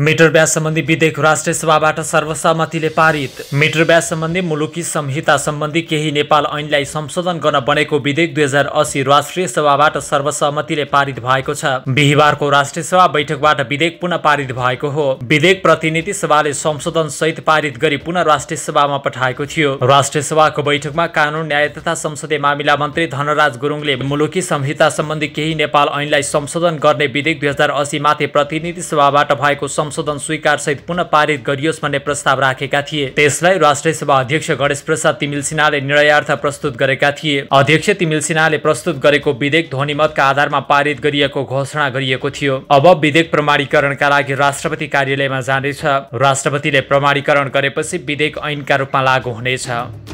metre ब्याज सम्बन्धी विधेयक राष्ट्रिय सभाबाट सर्वसहमतिले पारित मिटर ब्याज सम्बन्धी मुलुकी संहिता सम्बन्धी केही नेपाल ऐनलाई संशोधन गर्न बनेको विधेयक दुई हजार असी राष्ट्रिय सभाबाट सर्वसहमतिले पारित भएको छ बिहिबारको राष्ट्रिय सभा बैठकबाट विधेयक पुनः पारित भएको हो विधेयक प्रतिनिधि सभाले संशोधन सहित पारित गरी पुनः राष्ट्रिय सभामा पठाएको थियो राष्ट्रिय सभाको बैठकमा कानुन न्याय तथा संसदीय मामिला मन्त्री धनराज गुरुङले मुलुकी संहिता सम्बन्धी केही नेपाल ऐनलाई संशोधन गर्ने विधेयक दुई हजार माथि प्रतिनिधि सभाबाट भएको संशोधन स्वीकार सहित पुनः पारित गरियोस् भन्ने प्रस्ताव राखेका थिए त्यसलाई राष्ट्रिय सभा अध्यक्ष गणेश प्रसाद तिमिल सिन्हाले निर्णयार्थ प्रस्तुत गरेका थिए अध्यक्ष तिमिल सिन्हाले प्रस्तुत गरेको विधेयक ध्वनिमतका आधारमा पारित गरिएको घोषणा गरिएको थियो अब विधेयक प्रमाणीकरणका लागि राष्ट्रपति कार्यालयमा जानेछ राष्ट्रपतिले प्रमाणीकरण गरेपछि विधेयक ऐनका रूपमा लागू हुनेछ